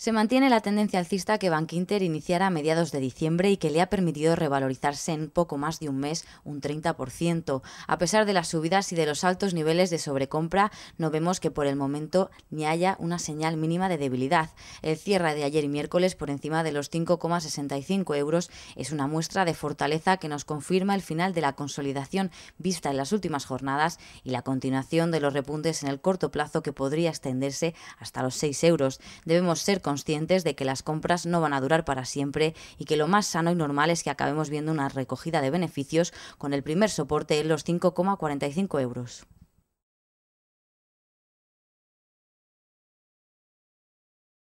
Se mantiene la tendencia alcista que Bankinter iniciara a mediados de diciembre y que le ha permitido revalorizarse en poco más de un mes un 30%. A pesar de las subidas y de los altos niveles de sobrecompra, no vemos que por el momento ni haya una señal mínima de debilidad. El cierre de ayer y miércoles por encima de los 5,65 euros es una muestra de fortaleza que nos confirma el final de la consolidación vista en las últimas jornadas y la continuación de los repuntes en el corto plazo que podría extenderse hasta los 6 euros. Debemos ser conscientes de que las compras no van a durar para siempre y que lo más sano y normal es que acabemos viendo una recogida de beneficios con el primer soporte en los 5,45 euros.